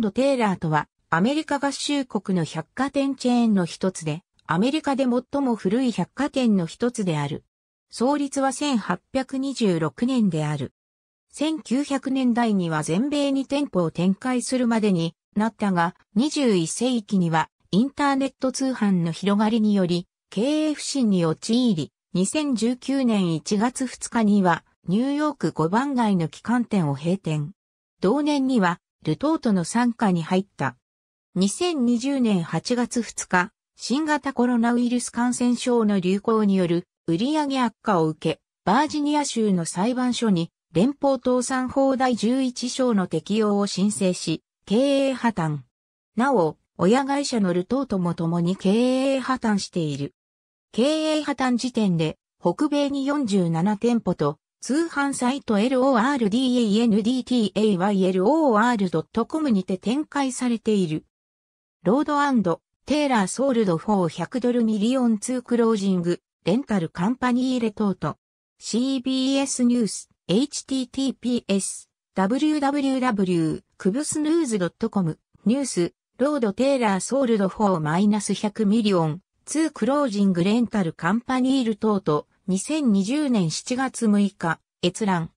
ド・テイラーとは、アメリカ合衆国の百貨店チェーンの一つで、アメリカで最も古い百貨店の一つである。創立は1826年である。1900年代には全米に店舗を展開するまでになったが、21世紀にはインターネット通販の広がりにより、経営不振に陥り、2019年1月2日にはニューヨーク5番街の旗艦店を閉店。同年にはルトートの傘下に入った。2020年8月2日、新型コロナウイルス感染症の流行による売上悪化を受け、バージニア州の裁判所に連邦倒産法第11章の適用を申請し、経営破綻。なお、親会社のルトートも共に経営破綻している。経営破綻時点で、北米に47店舗と、通販サイト lordandtayl.com にて展開されている。ロードテーラーソールド4100ドルミリオン2クロージング、レンタルカンパニーレトート。CBS ニュース、https、www、クブスヌーズ .com、ニュース、ロードテーラーソールド4-100ミリオン、2クロージングレンタルカンパニールトート。2020年7月6日、閲覧。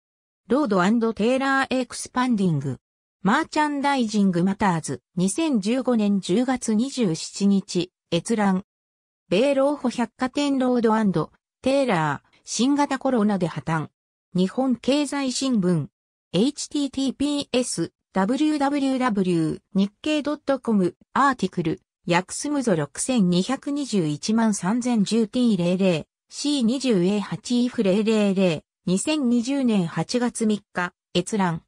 ロードテーラーエクスパンディング。マーチャンダイジングマターズ。2015年10月27日、閲覧。米ローホ百貨店ロードテーラー、新型コロナで破綻。日本経済新聞。https www 日経 .com アーティクル、ヤクスムゾ6221 3010t00 C20A8F000、2020年8月3日、閲覧。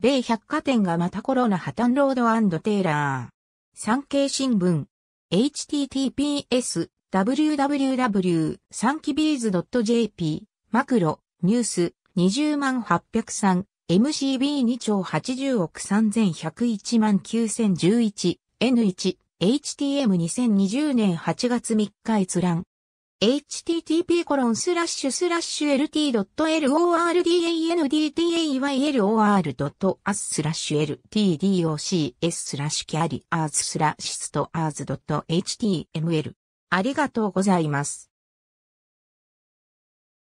米百貨店がまたコロナ破綻ロードテイラー。産経新聞。https www サンキビーズ .jp マクロニュース20万803 MCB2 兆80億3101万9011 N1 HTM2020 年8月3日閲覧 http コロンスラッシュスラッシュ l t l o r d a n d t a y l o r a s スラッシュ ltdocs スラッシュキャリアーズスラッシュストアー .html ありがとうございます。